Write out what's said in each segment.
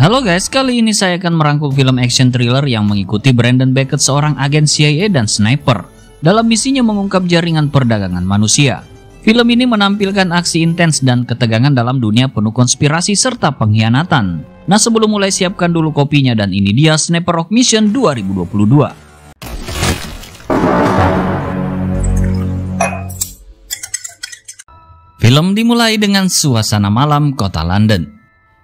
Halo guys, kali ini saya akan merangkum film action thriller yang mengikuti Brandon Beckett seorang agen CIA dan sniper dalam misinya mengungkap jaringan perdagangan manusia. Film ini menampilkan aksi intens dan ketegangan dalam dunia penuh konspirasi serta pengkhianatan. Nah sebelum mulai siapkan dulu kopinya dan ini dia Sniper Rock Mission 2022. Film dimulai dengan suasana malam kota London.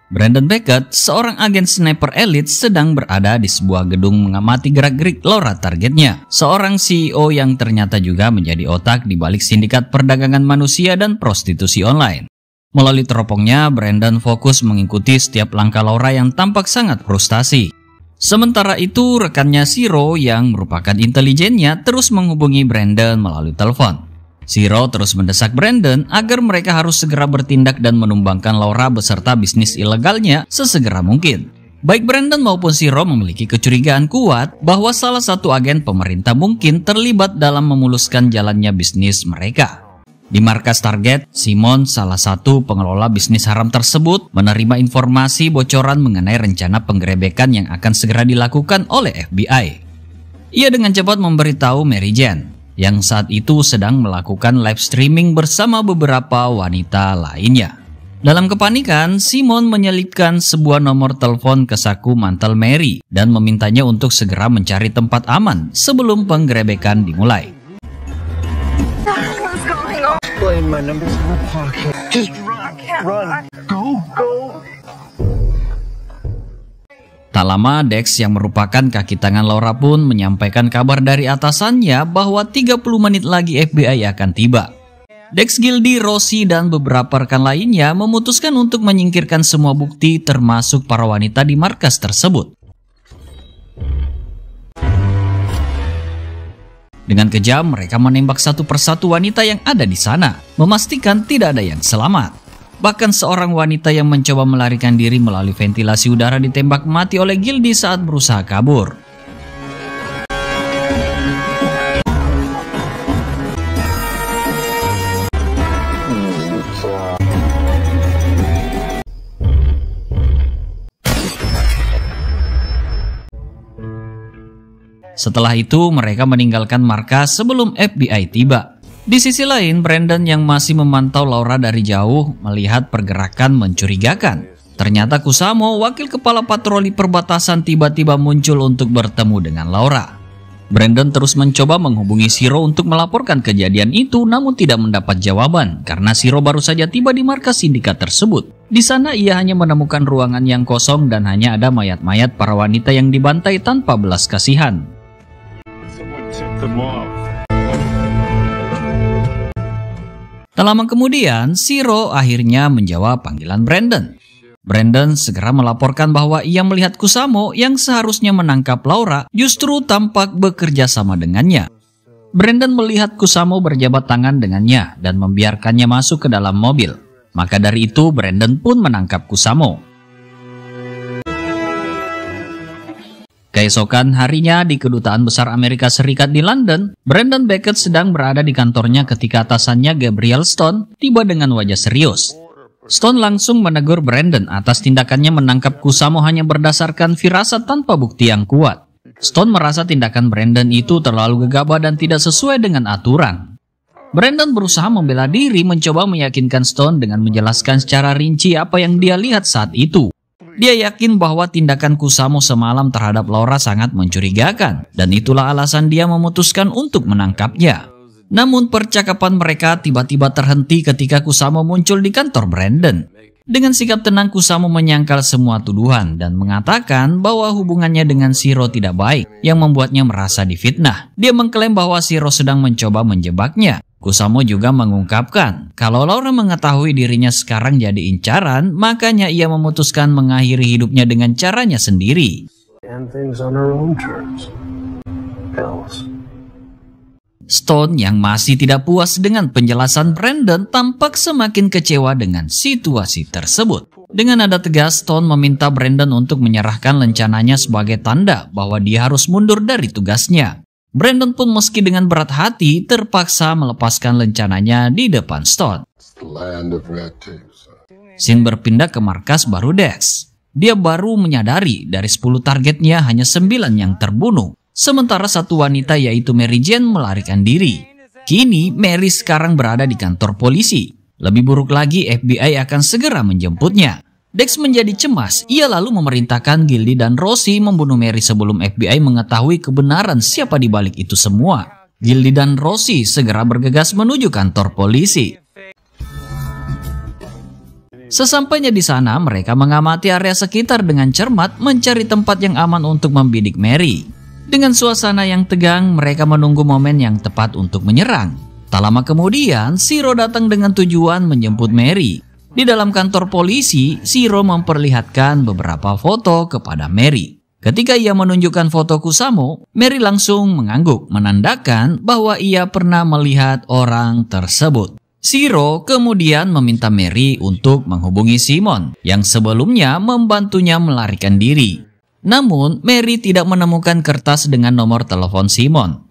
Brandon Beckett, seorang agen sniper elit sedang berada di sebuah gedung mengamati gerak-gerik Laura targetnya. Seorang CEO yang ternyata juga menjadi otak di balik sindikat perdagangan manusia dan prostitusi online. Melalui teropongnya, Brandon fokus mengikuti setiap langkah Laura yang tampak sangat frustasi. Sementara itu, rekannya Siro e yang merupakan intelijennya terus menghubungi Brandon melalui telepon. Siro terus mendesak Brandon agar mereka harus segera bertindak dan menumbangkan Laura beserta bisnis ilegalnya sesegera mungkin. Baik Brandon maupun Siro memiliki kecurigaan kuat bahwa salah satu agen pemerintah mungkin terlibat dalam memuluskan jalannya bisnis mereka. Di markas target, Simon, salah satu pengelola bisnis haram tersebut, menerima informasi bocoran mengenai rencana penggerebekan yang akan segera dilakukan oleh FBI. Ia dengan cepat memberitahu Mary Jane yang saat itu sedang melakukan live streaming bersama beberapa wanita lainnya. Dalam kepanikan, Simon menyelipkan sebuah nomor telepon ke saku mantel Mary dan memintanya untuk segera mencari tempat aman sebelum penggerebekan dimulai. Tak lama Dex yang merupakan kaki tangan Laura pun menyampaikan kabar dari atasannya bahwa 30 menit lagi FBI akan tiba. Dex Gildi, Rossi, dan beberapa rekan lainnya memutuskan untuk menyingkirkan semua bukti termasuk para wanita di markas tersebut. Dengan kejam, mereka menembak satu persatu wanita yang ada di sana, memastikan tidak ada yang selamat. Bahkan seorang wanita yang mencoba melarikan diri melalui ventilasi udara ditembak mati oleh Gildi saat berusaha kabur. Setelah itu, mereka meninggalkan markas sebelum FBI tiba. Di sisi lain, Brandon yang masih memantau Laura dari jauh melihat pergerakan mencurigakan. Ternyata Kusamo, wakil kepala patroli perbatasan tiba-tiba muncul untuk bertemu dengan Laura. Brandon terus mencoba menghubungi Siro untuk melaporkan kejadian itu namun tidak mendapat jawaban karena Siro baru saja tiba di markas sindikat tersebut. Di sana ia hanya menemukan ruangan yang kosong dan hanya ada mayat-mayat para wanita yang dibantai tanpa belas kasihan. Someone Tak lama kemudian, Siro akhirnya menjawab panggilan Brandon. Brandon segera melaporkan bahwa ia melihat Kusamo yang seharusnya menangkap Laura justru tampak bekerja sama dengannya. Brandon melihat Kusamo berjabat tangan dengannya dan membiarkannya masuk ke dalam mobil. Maka dari itu Brandon pun menangkap Kusamo. Keesokan harinya di kedutaan besar Amerika Serikat di London, Brandon Beckett sedang berada di kantornya ketika atasannya Gabriel Stone tiba dengan wajah serius. Stone langsung menegur Brandon atas tindakannya menangkap Kusamo hanya berdasarkan firasat tanpa bukti yang kuat. Stone merasa tindakan Brandon itu terlalu gegabah dan tidak sesuai dengan aturan. Brandon berusaha membela diri mencoba meyakinkan Stone dengan menjelaskan secara rinci apa yang dia lihat saat itu. Dia yakin bahwa tindakan Kusamo semalam terhadap Laura sangat mencurigakan, dan itulah alasan dia memutuskan untuk menangkapnya. Namun percakapan mereka tiba-tiba terhenti ketika Kusamo muncul di kantor Brandon. Dengan sikap tenang Kusamo menyangkal semua tuduhan dan mengatakan bahwa hubungannya dengan Siro tidak baik yang membuatnya merasa difitnah. Dia mengklaim bahwa Siro sedang mencoba menjebaknya Kusamo juga mengungkapkan, kalau Laura mengetahui dirinya sekarang jadi incaran, makanya ia memutuskan mengakhiri hidupnya dengan caranya sendiri. Stone yang masih tidak puas dengan penjelasan Brandon tampak semakin kecewa dengan situasi tersebut. Dengan nada tegas, Stone meminta Brandon untuk menyerahkan lencananya sebagai tanda bahwa dia harus mundur dari tugasnya. Brandon pun meski dengan berat hati terpaksa melepaskan lencananya di depan Stone. Sin berpindah ke markas baru Dex. Dia baru menyadari dari 10 targetnya hanya 9 yang terbunuh. Sementara satu wanita yaitu Mary Jane melarikan diri. Kini Mary sekarang berada di kantor polisi. Lebih buruk lagi FBI akan segera menjemputnya. Dex menjadi cemas. Ia lalu memerintahkan Gilly dan Rosie membunuh Mary sebelum FBI mengetahui kebenaran siapa di balik itu semua. Gilly dan Rosie segera bergegas menuju kantor polisi. Sesampainya di sana, mereka mengamati area sekitar dengan cermat mencari tempat yang aman untuk membidik Mary. Dengan suasana yang tegang, mereka menunggu momen yang tepat untuk menyerang. Tak lama kemudian, Siro datang dengan tujuan menjemput Mary. Di dalam kantor polisi, Siro memperlihatkan beberapa foto kepada Mary. Ketika ia menunjukkan foto Kusamo, Mary langsung mengangguk, menandakan bahwa ia pernah melihat orang tersebut. Siro kemudian meminta Mary untuk menghubungi Simon yang sebelumnya membantunya melarikan diri. Namun, Mary tidak menemukan kertas dengan nomor telepon Simon.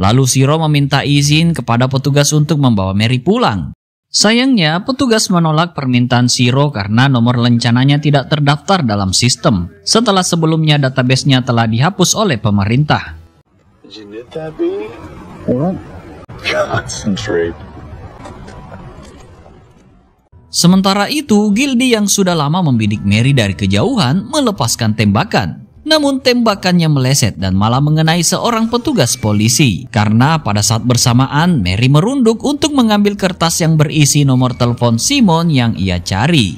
Lalu Siro meminta izin kepada petugas untuk membawa Mary pulang. Sayangnya, petugas menolak permintaan Siro karena nomor lencananya tidak terdaftar dalam sistem, setelah sebelumnya database-nya telah dihapus oleh pemerintah. Sementara itu, Gildi yang sudah lama membidik Mary dari kejauhan melepaskan tembakan. Namun tembakannya meleset dan malah mengenai seorang petugas polisi. Karena pada saat bersamaan, Mary merunduk untuk mengambil kertas yang berisi nomor telepon Simon yang ia cari.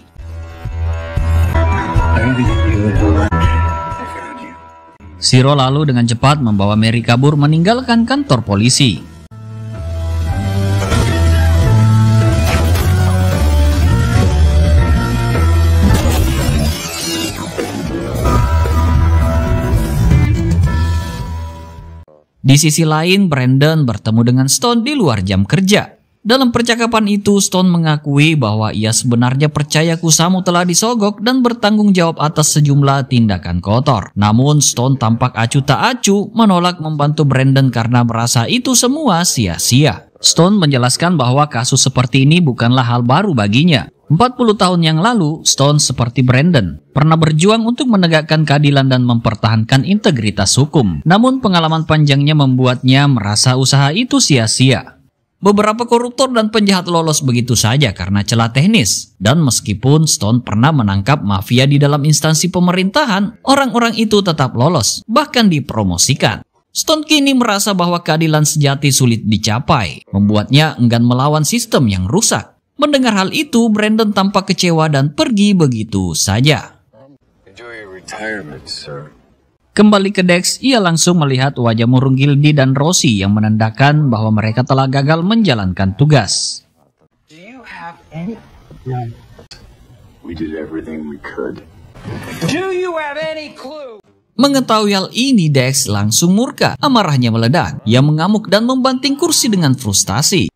Siro lalu dengan cepat membawa Mary kabur meninggalkan kantor polisi. Di sisi lain, Brandon bertemu dengan Stone di luar jam kerja. Dalam percakapan itu, Stone mengakui bahwa ia sebenarnya percaya Kusamu telah disogok dan bertanggung jawab atas sejumlah tindakan kotor. Namun, Stone tampak acuh tak acuh menolak membantu Brandon karena merasa itu semua sia-sia. Stone menjelaskan bahwa kasus seperti ini bukanlah hal baru baginya. 40 tahun yang lalu, Stone seperti Brandon pernah berjuang untuk menegakkan keadilan dan mempertahankan integritas hukum. Namun pengalaman panjangnya membuatnya merasa usaha itu sia-sia. Beberapa koruptor dan penjahat lolos begitu saja karena celah teknis. Dan meskipun Stone pernah menangkap mafia di dalam instansi pemerintahan, orang-orang itu tetap lolos, bahkan dipromosikan. Stone kini merasa bahwa keadilan sejati sulit dicapai, membuatnya enggan melawan sistem yang rusak. Mendengar hal itu, Brandon tampak kecewa dan pergi begitu saja. Kembali ke Dex, ia langsung melihat wajah murung Gildi dan Rossi yang menandakan bahwa mereka telah gagal menjalankan tugas. Mengetahui hal ini, Dex langsung murka. Amarahnya meledak. Ia mengamuk dan membanting kursi dengan frustasi.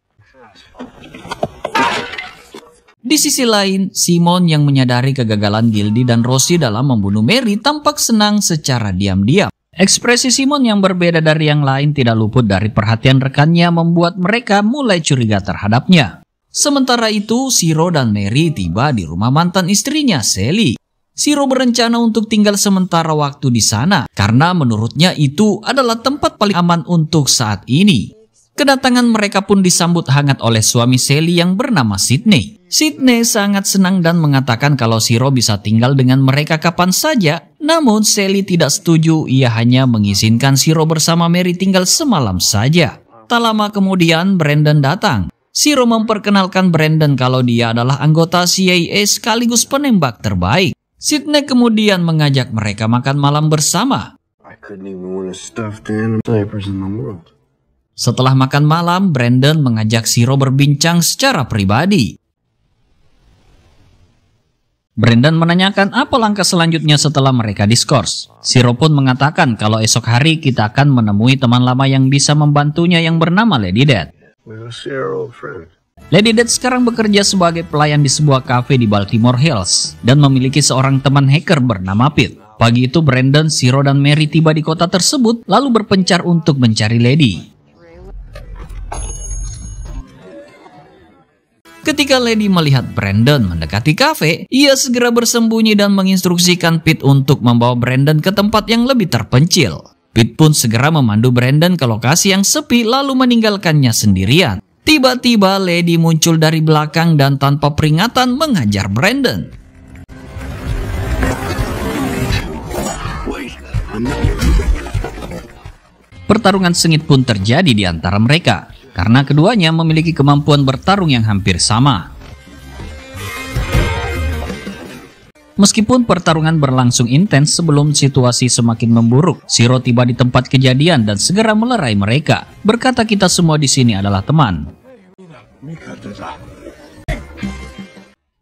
Di sisi lain, Simon yang menyadari kegagalan Gildi dan Rossi dalam membunuh Mary tampak senang secara diam-diam. Ekspresi Simon yang berbeda dari yang lain tidak luput dari perhatian rekannya membuat mereka mulai curiga terhadapnya. Sementara itu, Siro dan Mary tiba di rumah mantan istrinya, Sally. Siro berencana untuk tinggal sementara waktu di sana karena menurutnya itu adalah tempat paling aman untuk saat ini. Kedatangan mereka pun disambut hangat oleh suami Sally yang bernama Sydney. Sydney sangat senang dan mengatakan kalau Siro bisa tinggal dengan mereka kapan saja. Namun Sally tidak setuju, ia hanya mengizinkan Siro bersama Mary tinggal semalam saja. Tak lama kemudian Brandon datang. Siro memperkenalkan Brandon kalau dia adalah anggota CIA sekaligus penembak terbaik. Sydney kemudian mengajak mereka makan malam bersama. Setelah makan malam, Brandon mengajak Siro berbincang secara pribadi. Brendan menanyakan apa langkah selanjutnya setelah mereka diskors. Siro pun mengatakan kalau esok hari kita akan menemui teman lama yang bisa membantunya yang bernama Lady Dead. Lady Dead sekarang bekerja sebagai pelayan di sebuah kafe di Baltimore Hills dan memiliki seorang teman hacker bernama Pete. Pagi itu Brandon, Siro, dan Mary tiba di kota tersebut lalu berpencar untuk mencari Lady. Ketika Lady melihat Brandon mendekati kafe, ia segera bersembunyi dan menginstruksikan Pete untuk membawa Brandon ke tempat yang lebih terpencil. Pete pun segera memandu Brandon ke lokasi yang sepi lalu meninggalkannya sendirian. Tiba-tiba Lady muncul dari belakang dan tanpa peringatan menghajar Brandon. Pertarungan sengit pun terjadi di antara mereka karena keduanya memiliki kemampuan bertarung yang hampir sama. Meskipun pertarungan berlangsung intens sebelum situasi semakin memburuk, Siro tiba di tempat kejadian dan segera melerai mereka, berkata kita semua di sini adalah teman.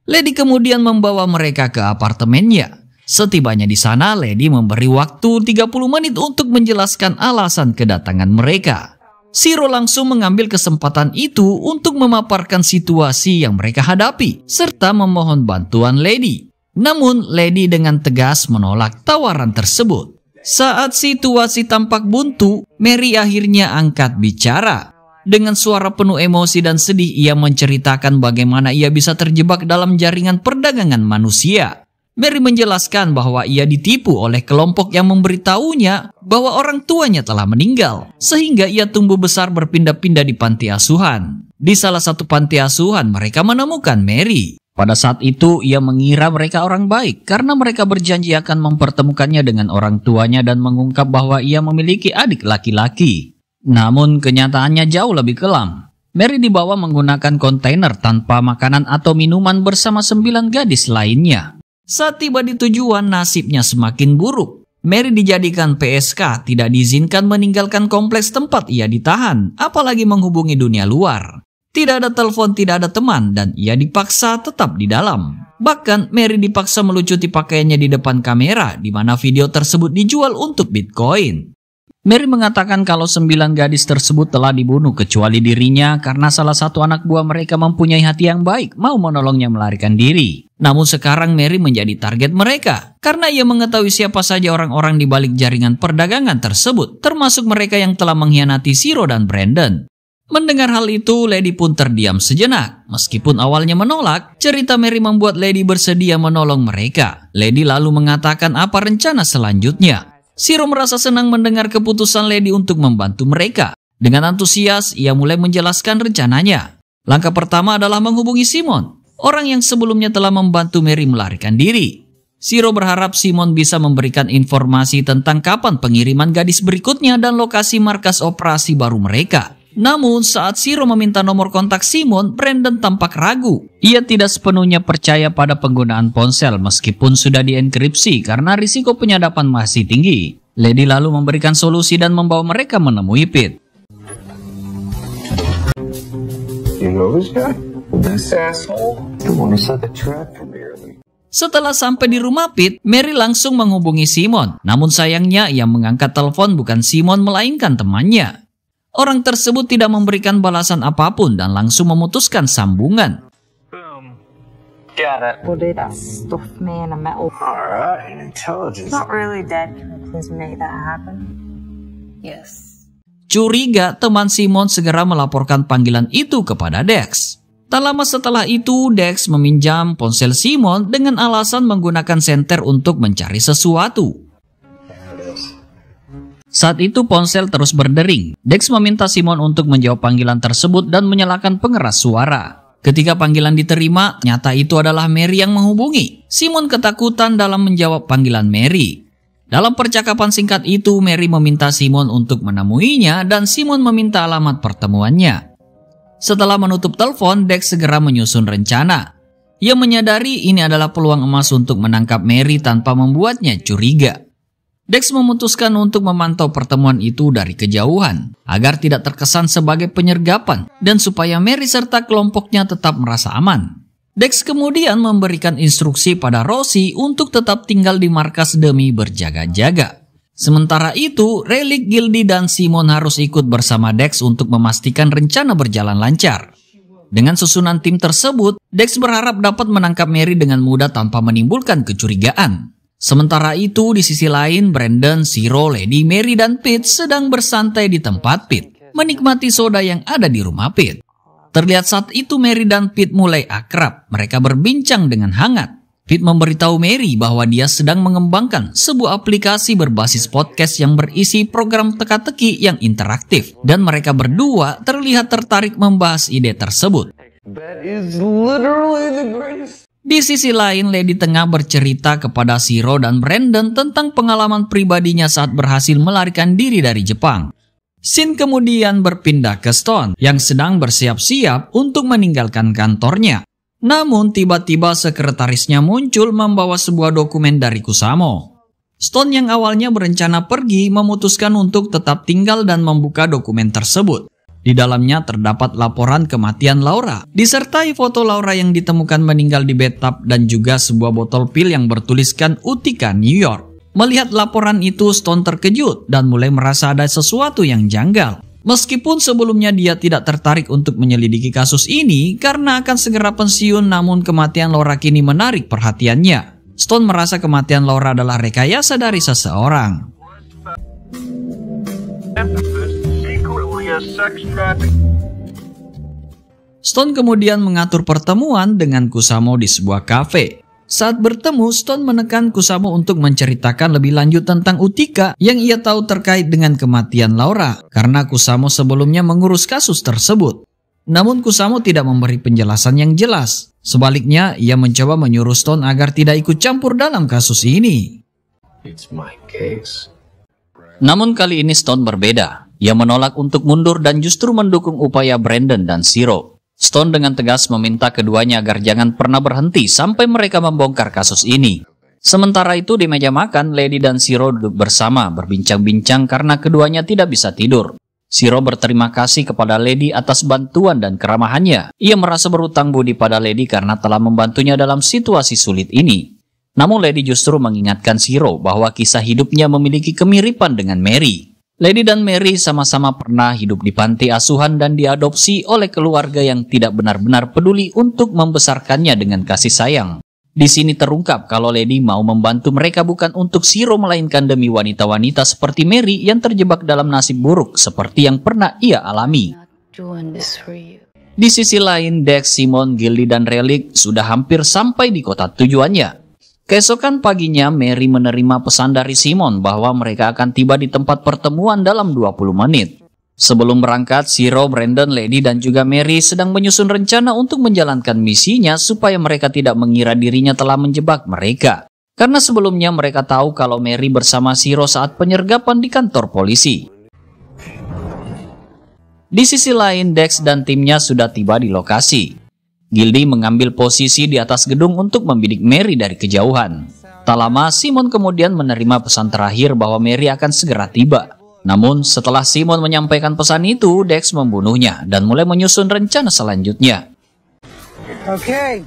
Lady kemudian membawa mereka ke apartemennya. Setibanya di sana, Lady memberi waktu 30 menit untuk menjelaskan alasan kedatangan mereka. Siro langsung mengambil kesempatan itu untuk memaparkan situasi yang mereka hadapi, serta memohon bantuan Lady. Namun, Lady dengan tegas menolak tawaran tersebut. Saat situasi tampak buntu, Mary akhirnya angkat bicara. Dengan suara penuh emosi dan sedih, ia menceritakan bagaimana ia bisa terjebak dalam jaringan perdagangan manusia. Mary menjelaskan bahwa ia ditipu oleh kelompok yang memberitahunya bahwa orang tuanya telah meninggal, sehingga ia tumbuh besar berpindah-pindah di panti asuhan. Di salah satu panti asuhan, mereka menemukan Mary. Pada saat itu, ia mengira mereka orang baik karena mereka berjanji akan mempertemukannya dengan orang tuanya dan mengungkap bahwa ia memiliki adik laki-laki. Namun, kenyataannya jauh lebih kelam. Mary dibawa menggunakan kontainer tanpa makanan atau minuman bersama sembilan gadis lainnya. Saat tiba di tujuan, nasibnya semakin buruk. Mary dijadikan PSK, tidak diizinkan meninggalkan kompleks tempat ia ditahan, apalagi menghubungi dunia luar. Tidak ada telepon, tidak ada teman, dan ia dipaksa tetap di dalam. Bahkan Mary dipaksa melucuti pakaiannya di depan kamera di mana video tersebut dijual untuk Bitcoin. Mary mengatakan kalau sembilan gadis tersebut telah dibunuh kecuali dirinya karena salah satu anak buah mereka mempunyai hati yang baik, mau menolongnya melarikan diri. Namun sekarang Mary menjadi target mereka karena ia mengetahui siapa saja orang-orang di balik jaringan perdagangan tersebut, termasuk mereka yang telah mengkhianati Siro dan Brandon. Mendengar hal itu, Lady pun terdiam sejenak. Meskipun awalnya menolak, cerita Mary membuat Lady bersedia menolong mereka. Lady lalu mengatakan apa rencana selanjutnya. Siro merasa senang mendengar keputusan Lady untuk membantu mereka. Dengan antusias, ia mulai menjelaskan rencananya. Langkah pertama adalah menghubungi Simon, orang yang sebelumnya telah membantu Mary melarikan diri. Siro berharap Simon bisa memberikan informasi tentang kapan pengiriman gadis berikutnya dan lokasi markas operasi baru mereka. Namun saat Siro meminta nomor kontak Simon, Brandon tampak ragu. Ia tidak sepenuhnya percaya pada penggunaan ponsel meskipun sudah dienkripsi karena risiko penyadapan masih tinggi. Lady lalu memberikan solusi dan membawa mereka menemui Pit. Setelah sampai di rumah Pit, Mary langsung menghubungi Simon. Namun sayangnya ia mengangkat telepon bukan Simon melainkan temannya. Orang tersebut tidak memberikan balasan apapun dan langsung memutuskan sambungan. Curiga, teman Simon segera melaporkan panggilan itu kepada Dex. Tak lama setelah itu, Dex meminjam ponsel Simon dengan alasan menggunakan senter untuk mencari sesuatu. Saat itu ponsel terus berdering. Dex meminta Simon untuk menjawab panggilan tersebut dan menyalakan pengeras suara. Ketika panggilan diterima, nyata itu adalah Mary yang menghubungi. Simon ketakutan dalam menjawab panggilan Mary. Dalam percakapan singkat itu, Mary meminta Simon untuk menemuinya dan Simon meminta alamat pertemuannya. Setelah menutup telepon, Dex segera menyusun rencana. Ia menyadari ini adalah peluang emas untuk menangkap Mary tanpa membuatnya curiga. Dex memutuskan untuk memantau pertemuan itu dari kejauhan, agar tidak terkesan sebagai penyergapan dan supaya Mary serta kelompoknya tetap merasa aman. Dex kemudian memberikan instruksi pada Rossi untuk tetap tinggal di markas demi berjaga-jaga. Sementara itu, Relic, Gildi, dan Simon harus ikut bersama Dex untuk memastikan rencana berjalan lancar. Dengan susunan tim tersebut, Dex berharap dapat menangkap Mary dengan mudah tanpa menimbulkan kecurigaan. Sementara itu, di sisi lain, Brandon, Siro, Lady Mary, dan Pete sedang bersantai di tempat Pete, menikmati soda yang ada di rumah Pete. Terlihat saat itu Mary dan Pete mulai akrab, mereka berbincang dengan hangat. Pete memberitahu Mary bahwa dia sedang mengembangkan sebuah aplikasi berbasis podcast yang berisi program teka-teki yang interaktif, dan mereka berdua terlihat tertarik membahas ide tersebut. That is literally the greatest di sisi lain, Lady tengah bercerita kepada Siro dan Brandon tentang pengalaman pribadinya saat berhasil melarikan diri dari Jepang. Sin kemudian berpindah ke Stone yang sedang bersiap-siap untuk meninggalkan kantornya. Namun tiba-tiba sekretarisnya muncul membawa sebuah dokumen dari Kusamo. Stone yang awalnya berencana pergi memutuskan untuk tetap tinggal dan membuka dokumen tersebut. Di dalamnya terdapat laporan kematian Laura, disertai foto Laura yang ditemukan meninggal di bathtub dan juga sebuah botol pil yang bertuliskan Utica, New York. Melihat laporan itu, Stone terkejut dan mulai merasa ada sesuatu yang janggal. Meskipun sebelumnya dia tidak tertarik untuk menyelidiki kasus ini karena akan segera pensiun namun kematian Laura kini menarik perhatiannya. Stone merasa kematian Laura adalah rekayasa dari seseorang. Stone kemudian mengatur pertemuan dengan Kusamo di sebuah kafe. Saat bertemu, Stone menekan Kusamo untuk menceritakan lebih lanjut tentang Utika yang ia tahu terkait dengan kematian Laura karena Kusamo sebelumnya mengurus kasus tersebut. Namun Kusamo tidak memberi penjelasan yang jelas. Sebaliknya, ia mencoba menyuruh Stone agar tidak ikut campur dalam kasus ini. It's my case. Namun kali ini Stone berbeda. Ia menolak untuk mundur dan justru mendukung upaya Brandon dan Siro. Stone dengan tegas meminta keduanya agar jangan pernah berhenti sampai mereka membongkar kasus ini. Sementara itu di meja makan, Lady dan Siro duduk bersama berbincang-bincang karena keduanya tidak bisa tidur. Siro berterima kasih kepada Lady atas bantuan dan keramahannya. Ia merasa berutang budi pada Lady karena telah membantunya dalam situasi sulit ini. Namun Lady justru mengingatkan Siro bahwa kisah hidupnya memiliki kemiripan dengan Mary. Lady dan Mary sama-sama pernah hidup di panti asuhan dan diadopsi oleh keluarga yang tidak benar-benar peduli untuk membesarkannya dengan kasih sayang. Di sini terungkap kalau Lady mau membantu mereka bukan untuk Siro melainkan demi wanita-wanita seperti Mary yang terjebak dalam nasib buruk seperti yang pernah ia alami. Di sisi lain, Dex, Simon, Gilly, dan Relic sudah hampir sampai di kota tujuannya. Keesokan paginya, Mary menerima pesan dari Simon bahwa mereka akan tiba di tempat pertemuan dalam 20 menit. Sebelum berangkat, Siro, Brandon, Lady, dan juga Mary sedang menyusun rencana untuk menjalankan misinya supaya mereka tidak mengira dirinya telah menjebak mereka. Karena sebelumnya mereka tahu kalau Mary bersama Siro saat penyergapan di kantor polisi. Di sisi lain, Dex dan timnya sudah tiba di lokasi. Gildi mengambil posisi di atas gedung untuk membidik Mary dari kejauhan. Tak lama, Simon kemudian menerima pesan terakhir bahwa Mary akan segera tiba. Namun, setelah Simon menyampaikan pesan itu, Dex membunuhnya dan mulai menyusun rencana selanjutnya. Okay.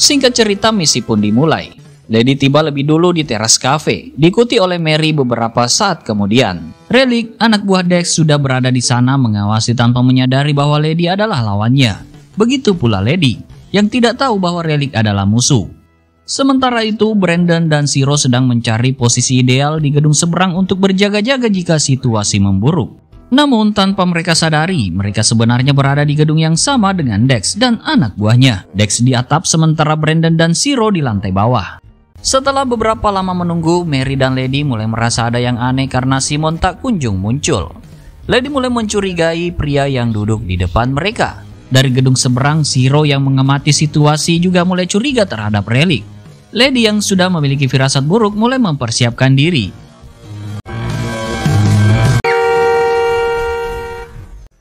Singkat cerita, misi pun dimulai. Lady tiba lebih dulu di teras kafe, diikuti oleh Mary beberapa saat kemudian. Relic, anak buah Dex sudah berada di sana mengawasi tanpa menyadari bahwa Lady adalah lawannya. Begitu pula Lady, yang tidak tahu bahwa relik adalah musuh. Sementara itu, Brandon dan Siro sedang mencari posisi ideal di gedung seberang untuk berjaga-jaga jika situasi memburuk. Namun tanpa mereka sadari, mereka sebenarnya berada di gedung yang sama dengan Dex dan anak buahnya. Dex di atap sementara Brandon dan Siro di lantai bawah. Setelah beberapa lama menunggu, Mary dan Lady mulai merasa ada yang aneh karena Simon tak kunjung muncul. Lady mulai mencurigai pria yang duduk di depan mereka. Dari gedung seberang, Siro yang mengamati situasi juga mulai curiga terhadap relik. Lady yang sudah memiliki firasat buruk mulai mempersiapkan diri.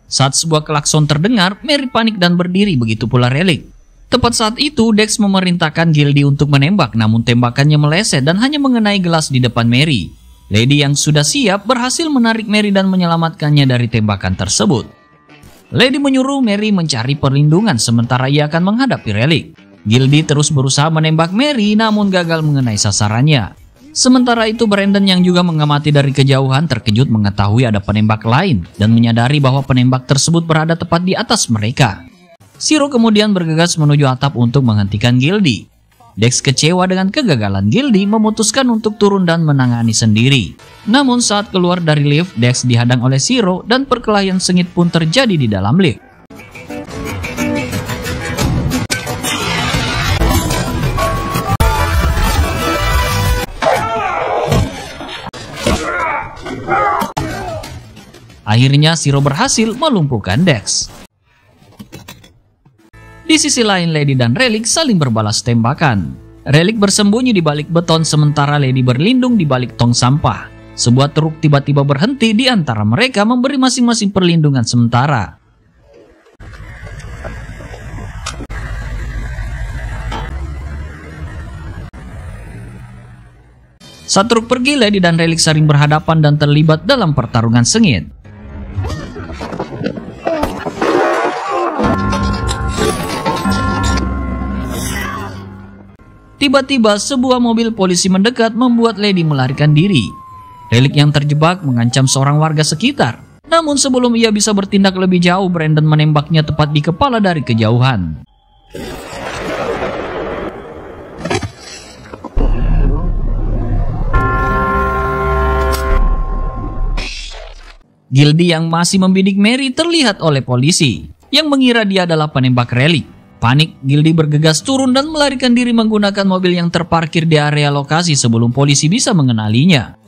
Saat sebuah klakson terdengar, Mary panik dan berdiri begitu pula relik. Tepat saat itu, Dex memerintahkan Gildi untuk menembak namun tembakannya meleset dan hanya mengenai gelas di depan Mary. Lady yang sudah siap berhasil menarik Mary dan menyelamatkannya dari tembakan tersebut. Lady menyuruh Mary mencari perlindungan sementara ia akan menghadapi relik. Gildi terus berusaha menembak Mary namun gagal mengenai sasarannya. Sementara itu Brandon yang juga mengamati dari kejauhan terkejut mengetahui ada penembak lain dan menyadari bahwa penembak tersebut berada tepat di atas mereka. Siro kemudian bergegas menuju atap untuk menghentikan Gildi. Dex kecewa dengan kegagalan Gildi memutuskan untuk turun dan menangani sendiri. Namun saat keluar dari lift, Dex dihadang oleh siro dan perkelahian sengit pun terjadi di dalam lift. Akhirnya siro berhasil melumpuhkan Dex. Di sisi lain Lady dan Relic saling berbalas tembakan. Relic bersembunyi di balik beton sementara Lady berlindung di balik tong sampah. Sebuah truk tiba-tiba berhenti di antara mereka memberi masing-masing perlindungan sementara. Saat truk pergi, Lady dan Relik saling berhadapan dan terlibat dalam pertarungan sengit. Tiba-tiba, sebuah mobil polisi mendekat membuat Lady melarikan diri. Relik yang terjebak mengancam seorang warga sekitar. Namun sebelum ia bisa bertindak lebih jauh, Brandon menembaknya tepat di kepala dari kejauhan. Gildi yang masih membidik Mary terlihat oleh polisi, yang mengira dia adalah penembak relik. Panik, Gildi bergegas turun dan melarikan diri menggunakan mobil yang terparkir di area lokasi sebelum polisi bisa mengenalinya.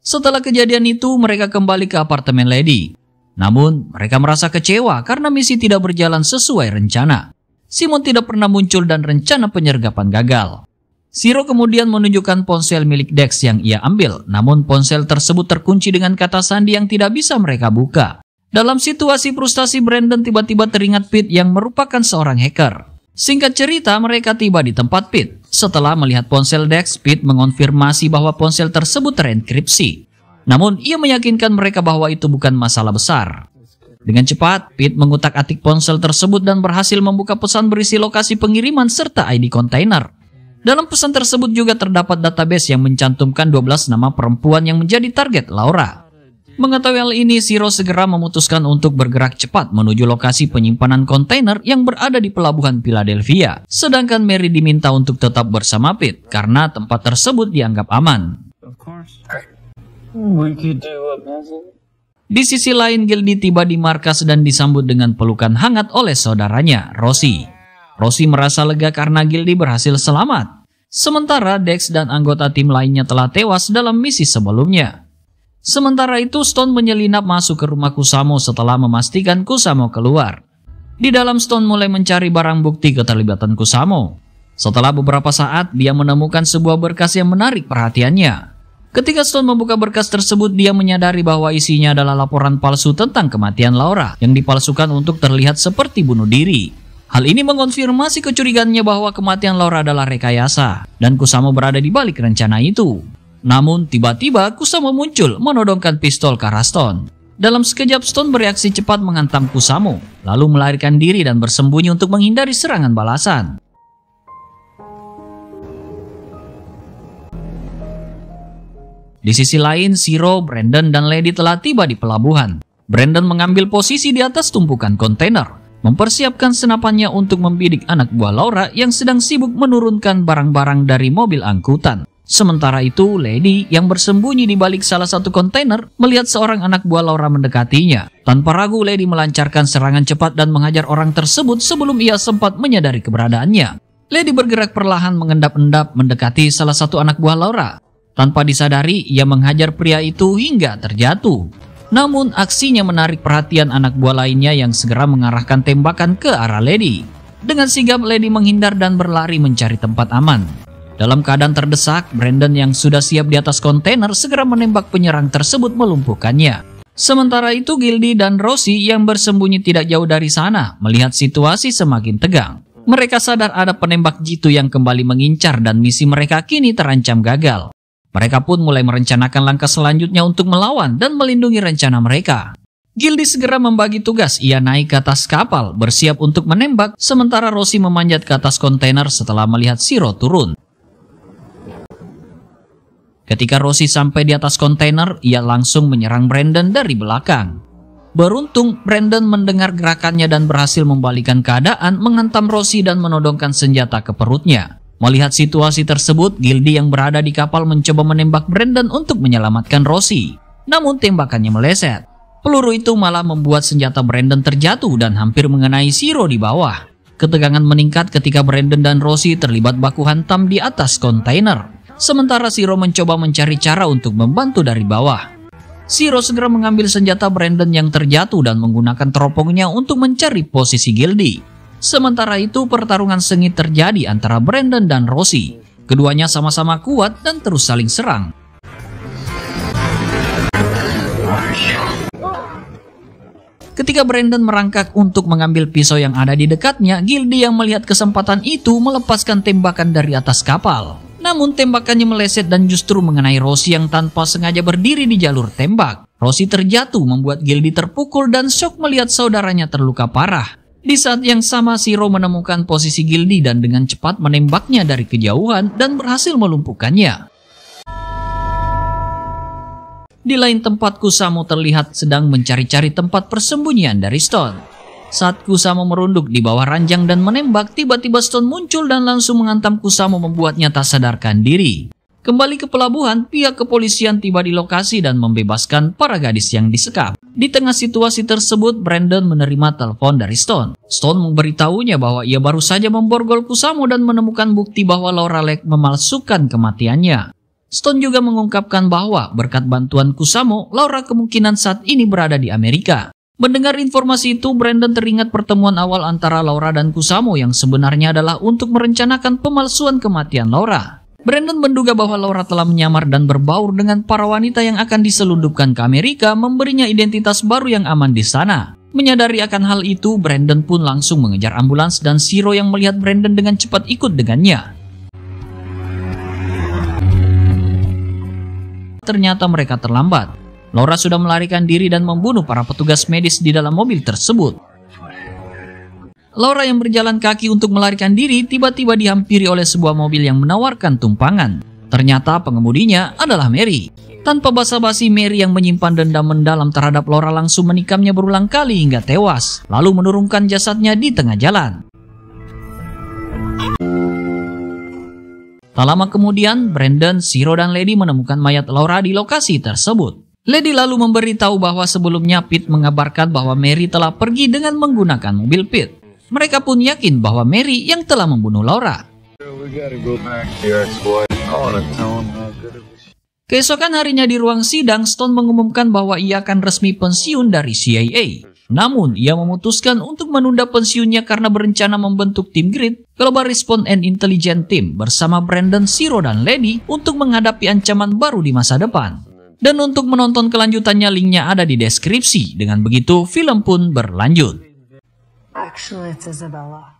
Setelah kejadian itu, mereka kembali ke apartemen Lady. Namun, mereka merasa kecewa karena misi tidak berjalan sesuai rencana. Simon tidak pernah muncul dan rencana penyergapan gagal. Siro kemudian menunjukkan ponsel milik Dex yang ia ambil, namun ponsel tersebut terkunci dengan kata sandi yang tidak bisa mereka buka. Dalam situasi frustasi, Brandon tiba-tiba teringat Pete yang merupakan seorang hacker. Singkat cerita, mereka tiba di tempat Pit. Setelah melihat ponsel Dex, Pit mengonfirmasi bahwa ponsel tersebut terenkripsi. Namun, ia meyakinkan mereka bahwa itu bukan masalah besar. Dengan cepat, Pit mengutak-atik ponsel tersebut dan berhasil membuka pesan berisi lokasi pengiriman serta ID kontainer. Dalam pesan tersebut juga terdapat database yang mencantumkan 12 nama perempuan yang menjadi target Laura. Mengetahui hal ini, Siro segera memutuskan untuk bergerak cepat menuju lokasi penyimpanan kontainer yang berada di pelabuhan Philadelphia. Sedangkan Mary diminta untuk tetap bersama Pete karena tempat tersebut dianggap aman. Di sisi lain, Gildi tiba di markas dan disambut dengan pelukan hangat oleh saudaranya, Rossi. Rossi merasa lega karena Gildi berhasil selamat. Sementara Dex dan anggota tim lainnya telah tewas dalam misi sebelumnya. Sementara itu, Stone menyelinap masuk ke rumah Kusamo setelah memastikan Kusamo keluar. Di dalam Stone mulai mencari barang bukti keterlibatan Kusamo. Setelah beberapa saat, dia menemukan sebuah berkas yang menarik perhatiannya. Ketika Stone membuka berkas tersebut, dia menyadari bahwa isinya adalah laporan palsu tentang kematian Laura yang dipalsukan untuk terlihat seperti bunuh diri. Hal ini mengonfirmasi kecurigaannya bahwa kematian Laura adalah rekayasa dan Kusamo berada di balik rencana itu. Namun tiba-tiba Kusamo muncul menodongkan pistol ke arah Stone. Dalam sekejap Stone bereaksi cepat menghantam Kusamo, lalu melarikan diri dan bersembunyi untuk menghindari serangan balasan. Di sisi lain, Siro, Brandon, dan Lady telah tiba di pelabuhan. Brandon mengambil posisi di atas tumpukan kontainer, mempersiapkan senapannya untuk membidik anak buah Laura yang sedang sibuk menurunkan barang-barang dari mobil angkutan. Sementara itu, Lady yang bersembunyi di balik salah satu kontainer melihat seorang anak buah Laura mendekatinya. Tanpa ragu, Lady melancarkan serangan cepat dan menghajar orang tersebut sebelum ia sempat menyadari keberadaannya. Lady bergerak perlahan mengendap-endap mendekati salah satu anak buah Laura. Tanpa disadari, ia menghajar pria itu hingga terjatuh. Namun, aksinya menarik perhatian anak buah lainnya yang segera mengarahkan tembakan ke arah Lady. Dengan sigap, Lady menghindar dan berlari mencari tempat aman. Dalam keadaan terdesak, Brandon yang sudah siap di atas kontainer segera menembak penyerang tersebut melumpuhkannya. Sementara itu Gildi dan Rosie yang bersembunyi tidak jauh dari sana melihat situasi semakin tegang. Mereka sadar ada penembak jitu yang kembali mengincar dan misi mereka kini terancam gagal. Mereka pun mulai merencanakan langkah selanjutnya untuk melawan dan melindungi rencana mereka. Gildi segera membagi tugas, ia naik ke atas kapal, bersiap untuk menembak, sementara Rosie memanjat ke atas kontainer setelah melihat Siro turun. Ketika Rossi sampai di atas kontainer, ia langsung menyerang Brandon dari belakang. Beruntung, Brandon mendengar gerakannya dan berhasil membalikan keadaan, menghantam Rossi dan menodongkan senjata ke perutnya. Melihat situasi tersebut, Gildi yang berada di kapal mencoba menembak Brandon untuk menyelamatkan Rossi. Namun tembakannya meleset. Peluru itu malah membuat senjata Brandon terjatuh dan hampir mengenai Siro di bawah. Ketegangan meningkat ketika Brandon dan Rossi terlibat baku hantam di atas kontainer sementara Siro mencoba mencari cara untuk membantu dari bawah. Siro segera mengambil senjata Brandon yang terjatuh dan menggunakan teropongnya untuk mencari posisi Gildi. Sementara itu pertarungan sengit terjadi antara Brandon dan Rossi. Keduanya sama-sama kuat dan terus saling serang. Ketika Brandon merangkak untuk mengambil pisau yang ada di dekatnya, Gildi yang melihat kesempatan itu melepaskan tembakan dari atas kapal. Namun tembakannya meleset dan justru mengenai Rossi yang tanpa sengaja berdiri di jalur tembak. Rossi terjatuh membuat Gildi terpukul dan shock melihat saudaranya terluka parah. Di saat yang sama Siro menemukan posisi Gildi dan dengan cepat menembaknya dari kejauhan dan berhasil melumpuhkannya. Di lain tempat Kusamo terlihat sedang mencari-cari tempat persembunyian dari Stone. Saat Kusamo merunduk di bawah ranjang dan menembak, tiba-tiba Stone muncul dan langsung mengantam Kusamo membuatnya tak sadarkan diri. Kembali ke pelabuhan, pihak kepolisian tiba di lokasi dan membebaskan para gadis yang disekap. Di tengah situasi tersebut, Brandon menerima telepon dari Stone. Stone memberitahunya bahwa ia baru saja memborgol Kusamo dan menemukan bukti bahwa Laura Lake memalsukan kematiannya. Stone juga mengungkapkan bahwa berkat bantuan Kusamo, Laura kemungkinan saat ini berada di Amerika. Mendengar informasi itu, Brandon teringat pertemuan awal antara Laura dan Kusamo yang sebenarnya adalah untuk merencanakan pemalsuan kematian Laura. Brandon menduga bahwa Laura telah menyamar dan berbaur dengan para wanita yang akan diselundupkan ke Amerika, memberinya identitas baru yang aman di sana. Menyadari akan hal itu, Brandon pun langsung mengejar ambulans dan Siro yang melihat Brandon dengan cepat ikut dengannya. Ternyata mereka terlambat. Laura sudah melarikan diri dan membunuh para petugas medis di dalam mobil tersebut. Laura yang berjalan kaki untuk melarikan diri tiba-tiba dihampiri oleh sebuah mobil yang menawarkan tumpangan. Ternyata pengemudinya adalah Mary. Tanpa basa-basi, Mary yang menyimpan dendam mendalam terhadap Laura langsung menikamnya berulang kali hingga tewas, lalu menurunkan jasadnya di tengah jalan. Tak lama kemudian, Brandon, Siro, dan Lady menemukan mayat Laura di lokasi tersebut. Lady lalu memberitahu bahwa sebelumnya Pete mengabarkan bahwa Mary telah pergi dengan menggunakan mobil Pete. Mereka pun yakin bahwa Mary yang telah membunuh Laura. Keesokan harinya di ruang sidang, Stone mengumumkan bahwa ia akan resmi pensiun dari CIA. Namun, ia memutuskan untuk menunda pensiunnya karena berencana membentuk tim GRID, Global Response and Intelligent Team bersama Brandon, Siro, dan Lady untuk menghadapi ancaman baru di masa depan. Dan untuk menonton kelanjutannya linknya ada di deskripsi. Dengan begitu film pun berlanjut. it's Isabella.